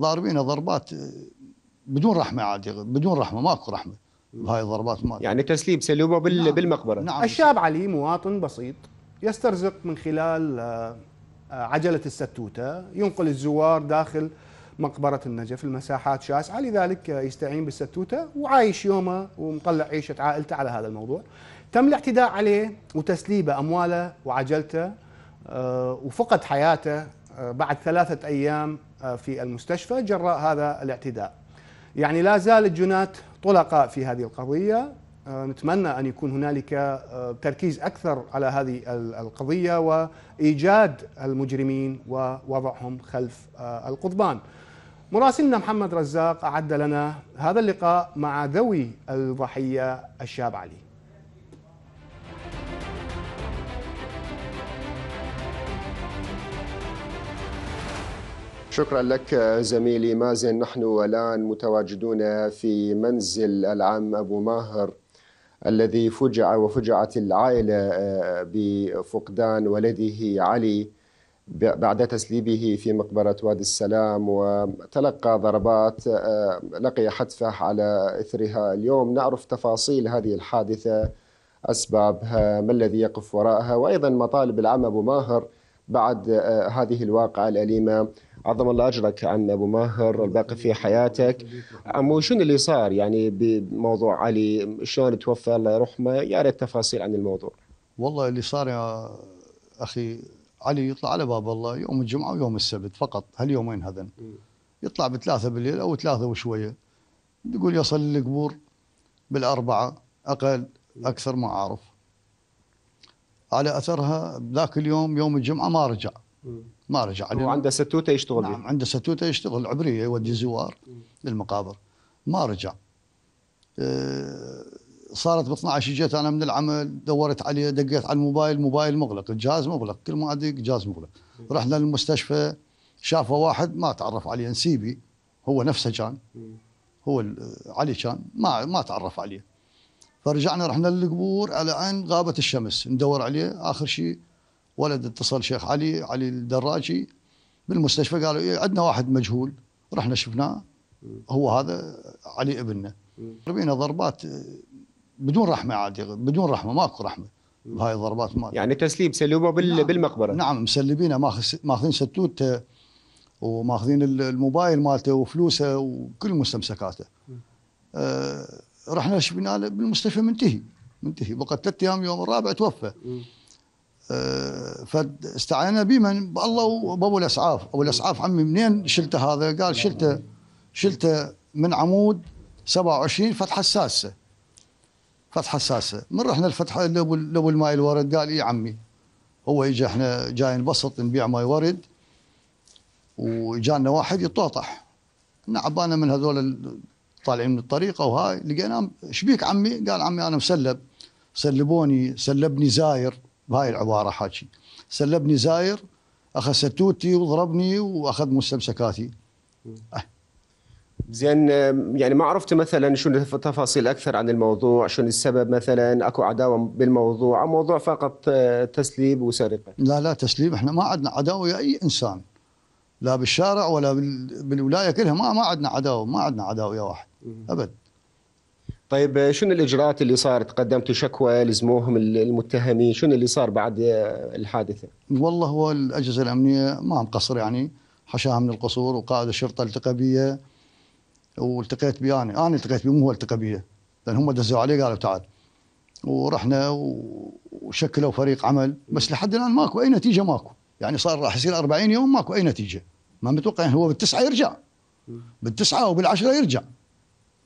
ضاربينه ضربات آه، بدون رحمه عادي بدون رحمه ماكو رحمه هاي الضربات ما يعني تسليم سلوبه بال... نعم. بالمقبره نعم. الشاب علي مواطن بسيط يسترزق من خلال آه، آه، عجله الستوته ينقل الزوار داخل مقبره النجف المساحات شاسعه لذلك يستعين بالستوته وعايش يومه ومطلع عيشه عائلته على هذا الموضوع تم الاعتداء عليه وتسليبه امواله وعجلته وفقد حياته بعد ثلاثه ايام آه، في المستشفى جراء هذا الاعتداء يعني لا زال الجنات طلقاء في هذه القضية آه، نتمنى أن يكون هنالك آه، تركيز أكثر على هذه القضية وإيجاد المجرمين ووضعهم خلف القضبان مراسلنا محمد رزاق أعد لنا هذا اللقاء مع ذوي الضحية الشاب علي شكرا لك زميلي مازن نحن الان متواجدون في منزل العم ابو ماهر الذي فجع وفجعت العائله آه، بفقدان ولده علي بعد تسليبه في مقبره وادي السلام وتلقى ضربات آه، لقي حتفه على اثرها اليوم نعرف تفاصيل هذه الحادثه اسبابها ما الذي يقف وراءها وايضا مطالب العم ابو ماهر بعد آه، هذه الواقعه الاليمه عظم الله اجرك عن ابو ماهر الباقي في حياتك عمو شنو اللي صار يعني بموضوع علي شلون توفى الله يرحمه يا ريت تفاصيل عن الموضوع والله اللي صار يا اخي علي يطلع على باب الله يوم الجمعه ويوم السبت فقط هاليومين هذن يطلع بثلاثه بالليل او ثلاثه وشويه يقول يصل القبور بالاربعه اقل اكثر ما اعرف على اثرها ذاك اليوم يوم الجمعه ما رجع ما رجع هو عنده ستوته يشتغل نعم عنده ستوته يشتغل عبريه يودي زوار للمقابر ما رجع آه، صارت ب 12 جيت انا من العمل دورت عليه دقيت على الموبايل موبايل مغلق الجهاز مغلق كل ما ادق جهاز مغلق رحنا للمستشفى شافه واحد ما تعرف عليه نسيبي هو نفسه كان هو علي كان ما ما تعرف عليه فرجعنا رحنا للقبور على عين غابه الشمس ندور عليه اخر شيء ولد اتصل شيخ علي علي الدراجي بالمستشفى قالوا إيه عندنا واحد مجهول رحنا شفناه هو هذا علي ابننا ربينا ضربات بدون رحمه عادي بدون رحمه ماكو رحمه بهاي الضربات ما يعني تسليم سلموا بال... نعم. بالمقبره نعم مسلمينه ماخذين ستوته وماخذين الموبايل مالته وفلوسه وكل مستمسكاته آه رحنا شفنا بالمستشفى منتهي منتهي بقى ثلاث ايام يوم الرابع توفى م. فاستعينا بمن بالله وابو الاسعاف ابو الاسعاف عمي منين شلته هذا قال شلته شلته من عمود 27 فتحه الساسه فتحه الساسه من رحنا الفتحه لابو لابو الماي الورد قال اي عمي هو اجى احنا جايين نبسط نبيع ماي ورد وجانا واحد يتوطح نعبانه من هذول طالعين من الطريقه وهاي هاي ايش شبيك عمي قال عمي انا مسلب سلبوني سلبني زاير بهاي العباره حاكي سلبني زاير اخذ ستوتي وضربني واخذ مستمسكاتي أه. زين يعني ما عرفت مثلا شنو تفاصيل اكثر عن الموضوع شنو السبب مثلا اكو عداوه بالموضوع او موضوع فقط آه، تسليب وسرقه لا لا تسليب احنا ما عندنا عداوه ويا اي انسان لا بالشارع ولا بالولايه كلها ما ما عندنا عداوه ما عندنا عداوه ويا واحد ابد طيب شنو الاجراءات اللي صارت؟ قدمتوا شكوى لزموهم المتهمين، شنو اللي صار بعد الحادثه؟ والله هو الاجهزه الامنيه ما مقصر قصر يعني حشاها من القصور وقائد الشرطه التقى بي والتقيت بي انا، انا التقيت بي مو هو التقى بي لان هم دزوا علي قالوا تعال ورحنا وشكلوا فريق عمل بس لحد الان ماكو اي نتيجه ماكو يعني صار راح يصير 40 يوم ماكو اي نتيجه ما متوقع يعني هو بالتسعه يرجع بالتسعه وبالعشره يرجع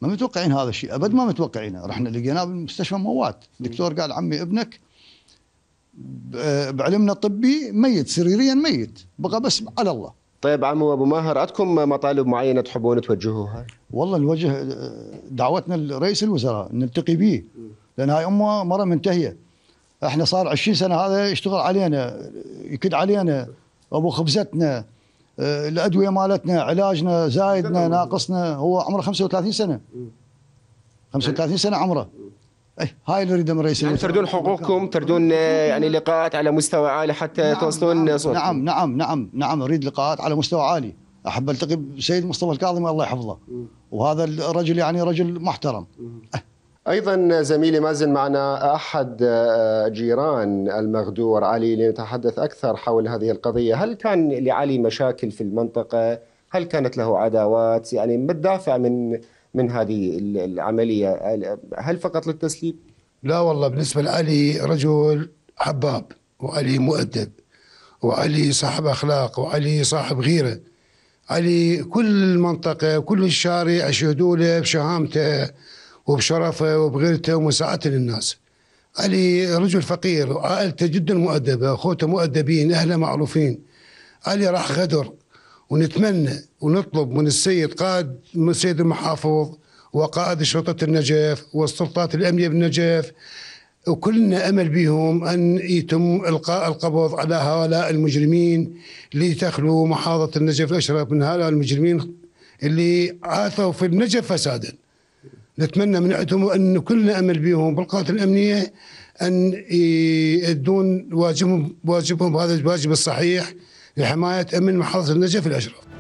ما متوقعين هذا الشيء ابد ما متوقعينه رحنا لقيناه بالمستشفى موات الدكتور قال عمي ابنك بعلمنا الطبي ميت سريريا ميت بقى بس على الله طيب عمو ابو ماهر عندكم مطالب معينه تحبون توجهوها؟ والله نوجه آه، دعوتنا لرئيس الوزراء نلتقي به لان هاي امه مره منتهيه احنا صار 20 سنه هذا يشتغل علينا يكد علينا ابو خبزتنا آه، الادويه مالتنا علاجنا زايدنا ناقصنا هو عمره 35 سنه 35 سنه عمره اي هاي اللي نريده من رئيس يعني تردون حقوقكم تردون آه، يعني لقاءات على مستوى عالي حتى نعم توصلون نعم صوت نعم نعم نعم نعم اريد لقاءات على مستوى عالي احب التقي بسيد مصطفى الكاظمي الله يحفظه وهذا الرجل يعني رجل محترم ايضا زميلي مازن معنا احد آه، جيران المغدور علي لنتحدث اكثر حول هذه القضيه، هل كان لعلي مشاكل في المنطقه؟ هل كانت له عداوات؟ يعني ما الدافع من من هذه العمليه؟ هل فقط للتسليم؟ لا والله بالنسبه لعلي رجل حباب وعلي مؤدب وعلي صاحب اخلاق وعلي صاحب غيره علي كل المنطقه كل الشارع يشهدوا له بشهامته وبشرفه وبغيرته ومساعدته للناس علي رجل فقير وعائلته جدا مؤدبة أخوته مؤدبين أهله معروفين علي راح غدر ونتمنى ونطلب من السيد قائد من السيد المحافظ وقائد شرطة النجف والسلطات الأمنية بالنجف وكلنا امل بهم ان يتم القاء القبض على هؤلاء المجرمين اللي محاضرة محافظه النجف الاشرف من هؤلاء المجرمين اللي عاثوا في النجف فسادا. نتمنى من عندهم أن كلنا أمل بهم بالقوات الأمنية أن يؤدون واجبهم واجبهم هذا الواجب الصحيح لحماية أمن محافظة النجف الأشرف